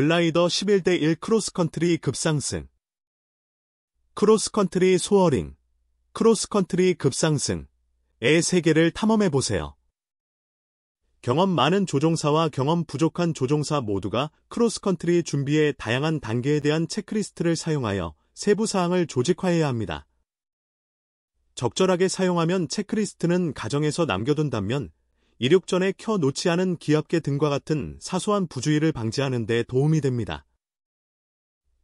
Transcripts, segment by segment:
글라이더 11대1 크로스컨트리 급상승 크로스컨트리 소어링 크로스컨트리 급상승의 세계를 탐험해보세요. 경험 많은 조종사와 경험 부족한 조종사 모두가 크로스컨트리 준비의 다양한 단계에 대한 체크리스트를 사용하여 세부 사항을 조직화해야 합니다. 적절하게 사용하면 체크리스트는 가정에서 남겨둔다면 이륙 전에 켜놓지 않은 기압계 등과 같은 사소한 부주의를 방지하는 데 도움이 됩니다.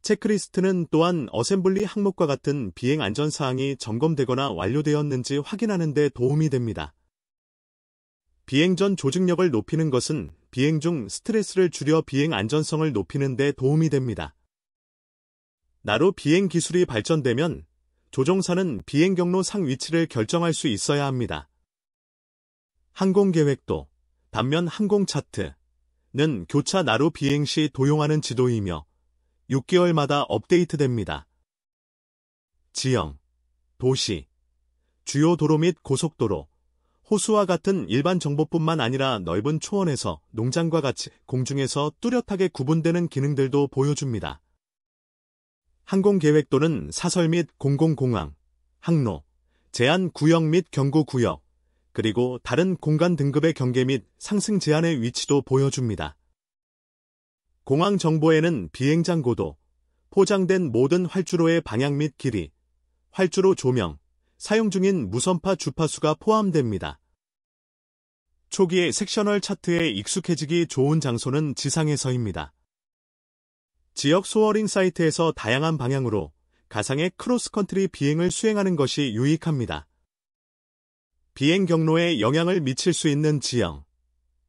체크리스트는 또한 어셈블리 항목과 같은 비행 안전 사항이 점검되거나 완료되었는지 확인하는 데 도움이 됩니다. 비행 전 조직력을 높이는 것은 비행 중 스트레스를 줄여 비행 안전성을 높이는 데 도움이 됩니다. 나로 비행 기술이 발전되면 조종사는 비행 경로 상 위치를 결정할 수 있어야 합니다. 항공계획도, 반면 항공차트는 교차 나루 비행 시 도용하는 지도이며 6개월마다 업데이트됩니다. 지형, 도시, 주요 도로 및 고속도로, 호수와 같은 일반 정보뿐만 아니라 넓은 초원에서 농장과 같이 공중에서 뚜렷하게 구분되는 기능들도 보여줍니다. 항공계획 도는 사설 및 공공공항, 항로, 제한 구역 및 경구구역, 그리고 다른 공간 등급의 경계 및 상승 제한의 위치도 보여줍니다. 공항 정보에는 비행장 고도, 포장된 모든 활주로의 방향 및 길이, 활주로 조명, 사용 중인 무선파 주파수가 포함됩니다. 초기에 섹셔널 차트에 익숙해지기 좋은 장소는 지상에서입니다. 지역 소어링 사이트에서 다양한 방향으로 가상의 크로스컨트리 비행을 수행하는 것이 유익합니다. 비행 경로에 영향을 미칠 수 있는 지형,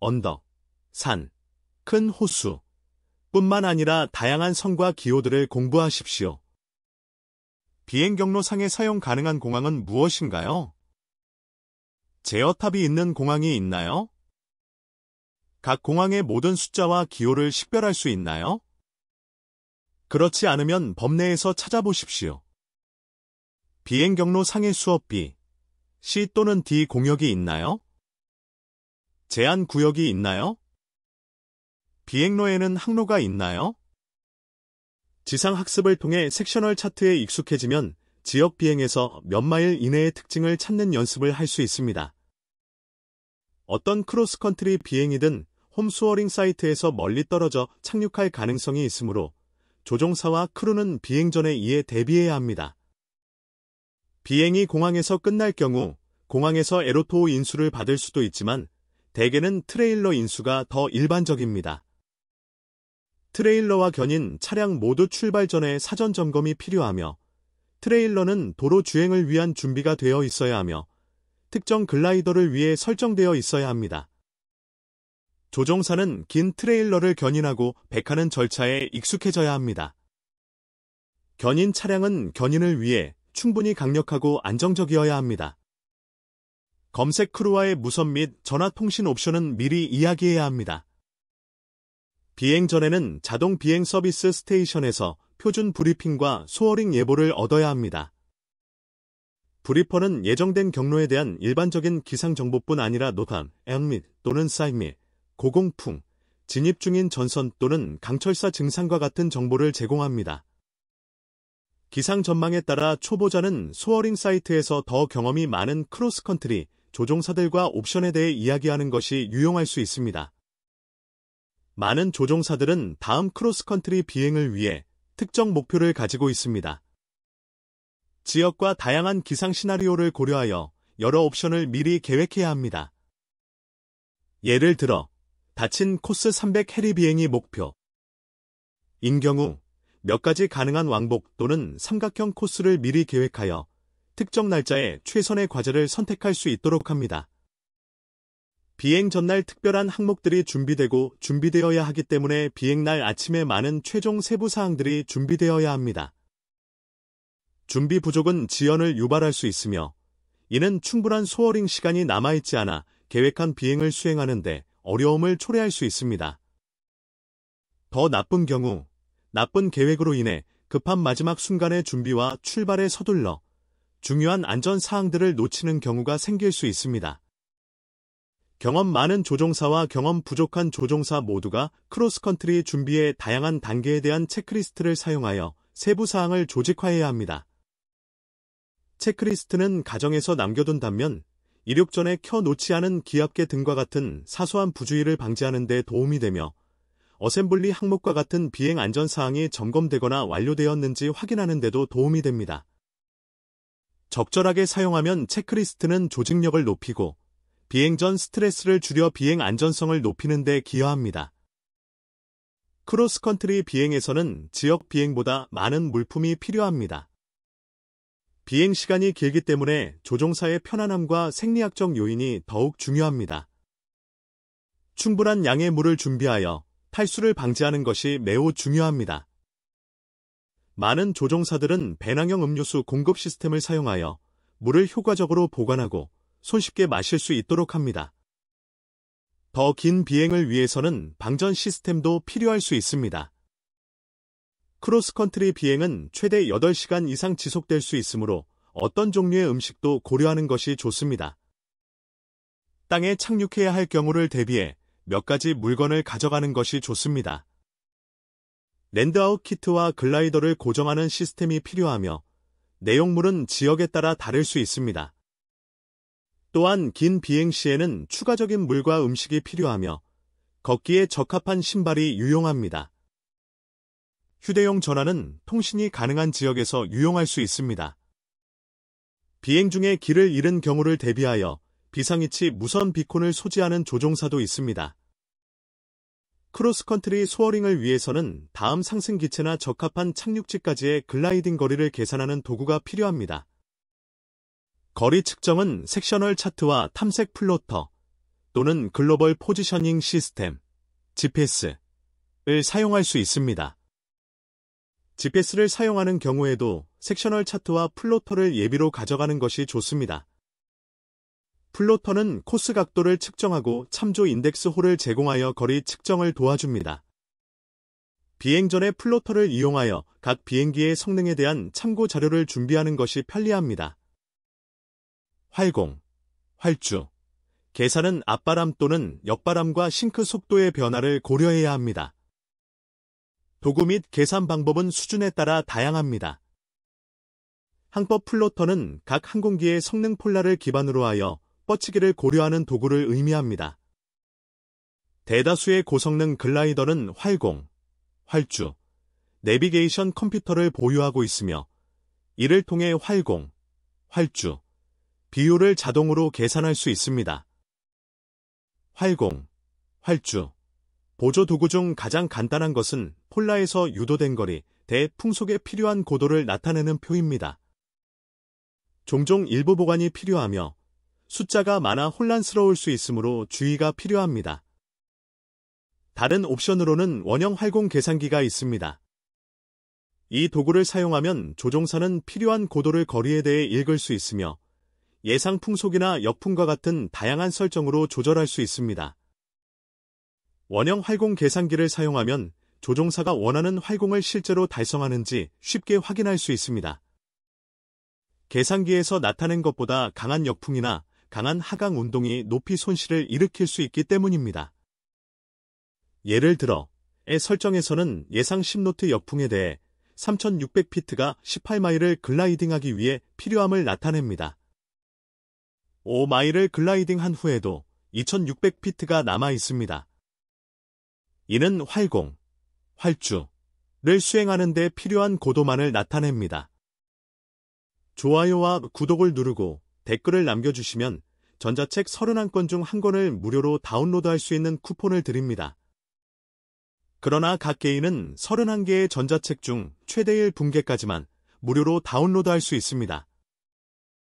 언덕, 산, 큰 호수 뿐만 아니라 다양한 성과 기호들을 공부하십시오. 비행 경로상에 사용 가능한 공항은 무엇인가요? 제어탑이 있는 공항이 있나요? 각 공항의 모든 숫자와 기호를 식별할 수 있나요? 그렇지 않으면 법내에서 찾아보십시오. 비행 경로 상의 수업비 C 또는 D 공역이 있나요? 제한 구역이 있나요? 비행로에는 항로가 있나요? 지상 학습을 통해 섹셔널 차트에 익숙해지면 지역 비행에서 몇 마일 이내의 특징을 찾는 연습을 할 수 있습니다. 어떤 크로스컨트리 비행이든 홈스워링 사이트에서 멀리 떨어져 착륙할 가능성이 있으므로 조종사와 크루는 비행 전에 이에 대비해야 합니다. 비행이 공항에서 끝날 경우 공항에서 에로토 인수를 받을 수도 있지만 대개는 트레일러 인수가 더 일반적입니다. 트레일러와 견인, 차량 모두 출발 전에 사전 점검이 필요하며 트레일러는 도로 주행을 위한 준비가 되어 있어야 하며 특정 글라이더를 위해 설정되어 있어야 합니다. 조종사는 긴 트레일러를 견인하고 백하는 절차에 익숙해져야 합니다. 견인 차량은 견인을 위해 충분히 강력하고 안정적이어야 합니다. 검색 크루와의 무선 및 전화 통신 옵션은 미리 이야기해야 합니다. 비행 전에는 자동 비행 서비스 스테이션에서 표준 브리핑과 소어링 예보를 얻어야 합니다. 브리퍼는 예정된 경로에 대한 일반적인 기상 정보뿐 아니라 노함, 엠밋 또는 사이밋, 고공풍, 진입 중인 전선 또는 강철사 증상과 같은 정보를 제공합니다. 기상 전망에 따라 초보자는 소어링 사이트에서 더 경험이 많은 크로스컨트리, 조종사들과 옵션에 대해 이야기하는 것이 유용할 수 있습니다. 많은 조종사들은 다음 크로스컨트리 비행을 위해 특정 목표를 가지고 있습니다. 지역과 다양한 기상 시나리오를 고려하여 여러 옵션을 미리 계획해야 합니다. 예를 들어, 닫힌 코스 300 해리 비행이 목표. 인 경우, 몇 가지 가능한 왕복 또는 삼각형 코스를 미리 계획하여 특정 날짜에 최선의 과제를 선택할 수 있도록 합니다. 비행 전날 특별한 항목들이 준비되고 준비되어야 하기 때문에 비행날 아침에 많은 최종 세부 사항들이 준비되어야 합니다. 준비 부족은 지연을 유발할 수 있으며 이는 충분한 소어링 시간이 남아있지 않아 계획한 비행을 수행하는데 어려움을 초래할 수 있습니다. 더 나쁜 경우 나쁜 계획으로 인해 급한 마지막 순간의 준비와 출발에 서둘러 중요한 안전 사항들을 놓치는 경우가 생길 수 있습니다. 경험 많은 조종사와 경험 부족한 조종사 모두가 크로스컨트리 준비의 다양한 단계에 대한 체크리스트를 사용하여 세부 사항을 조직화해야 합니다. 체크리스트는 가정에서 남겨둔 다면 이륙 전에 켜놓지 않은 기압계 등과 같은 사소한 부주의를 방지하는 데 도움이 되며 어셈블리 항목과 같은 비행 안전사항이 점검되거나 완료되었는지 확인하는 데도 도움이 됩니다. 적절하게 사용하면 체크리스트는 조직력을 높이고 비행 전 스트레스를 줄여 비행 안전성을 높이는 데 기여합니다. 크로스컨트리 비행에서는 지역 비행보다 많은 물품이 필요합니다. 비행 시간이 길기 때문에 조종사의 편안함과 생리학적 요인이 더욱 중요합니다. 충분한 양의 물을 준비하여 탈수를 방지하는 것이 매우 중요합니다. 많은 조종사들은 배낭형 음료수 공급 시스템을 사용하여 물을 효과적으로 보관하고 손쉽게 마실 수 있도록 합니다. 더 긴 비행을 위해서는 방전 시스템도 필요할 수 있습니다. 크로스컨트리 비행은 최대 8시간 이상 지속될 수 있으므로 어떤 종류의 음식도 고려하는 것이 좋습니다. 땅에 착륙해야 할 경우를 대비해 몇 가지 물건을 가져가는 것이 좋습니다. 랜드아웃 키트와 글라이더를 고정하는 시스템이 필요하며 내용물은 지역에 따라 다를 수 있습니다. 또한 긴 비행 시에는 추가적인 물과 음식이 필요하며 걷기에 적합한 신발이 유용합니다. 휴대용 전화는 통신이 가능한 지역에서 유용할 수 있습니다. 비행 중에 길을 잃은 경우를 대비하여 비상이치 무선 비콘을 소지하는 조종사도 있습니다. 크로스컨트리 소어링을 위해서는 다음 상승 기체나 적합한 착륙지까지의 글라이딩 거리를 계산하는 도구가 필요합니다. 거리 측정은 섹셔널 차트와 탐색 플로터 또는 글로벌 포지셔닝 시스템 GPS를 사용할 수 있습니다. GPS를 사용하는 경우에도 섹셔널 차트와 플로터를 예비로 가져가는 것이 좋습니다. 플로터는 코스 각도를 측정하고 참조 인덱스 홀을 제공하여 거리 측정을 도와줍니다. 비행 전에 플로터를 이용하여 각 비행기의 성능에 대한 참고 자료를 준비하는 것이 편리합니다. 활공, 활주, 계산은 앞바람 또는 옆바람과 싱크 속도의 변화를 고려해야 합니다. 도구 및 계산 방법은 수준에 따라 다양합니다. 항법 플로터는 각 항공기의 성능 폴라를 기반으로 하여 뻗치기를 고려하는 도구를 의미합니다. 대다수의 고성능 글라이더는 활공, 활주, 내비게이션 컴퓨터를 보유하고 있으며 이를 통해 활공, 활주, 비율을 자동으로 계산할 수 있습니다. 활공, 활주, 보조 도구 중 가장 간단한 것은 폴라에서 유도된 거리, 대풍속에 필요한 고도를 나타내는 표입니다. 종종 일부 보관이 필요하며 숫자가 많아 혼란스러울 수 있으므로 주의가 필요합니다. 다른 옵션으로는 원형 활공 계산기가 있습니다. 이 도구를 사용하면 조종사는 필요한 고도를 거리에 대해 읽을 수 있으며 예상 풍속이나 역풍과 같은 다양한 설정으로 조절할 수 있습니다. 원형 활공 계산기를 사용하면 조종사가 원하는 활공을 실제로 달성하는지 쉽게 확인할 수 있습니다. 계산기에서 나타낸 것보다 강한 역풍이나 강한 하강 운동이 높이 손실을 일으킬 수 있기 때문입니다. 예를 들어, 애 설정에서는 예상 10노트 역풍에 대해 3600피트가 18마일을 글라이딩하기 위해 필요함을 나타냅니다. 5마일을 글라이딩한 후에도 2600피트가 남아 있습니다. 이는 활공, 활주를 수행하는 데 필요한 고도만을 나타냅니다. 좋아요와 구독을 누르고 댓글을 남겨주시면 전자책 31권 중 한 권을 무료로 다운로드할 수 있는 쿠폰을 드립니다. 그러나 각 개인은 31개의 전자책 중 최대 1분기까지만 무료로 다운로드할 수 있습니다.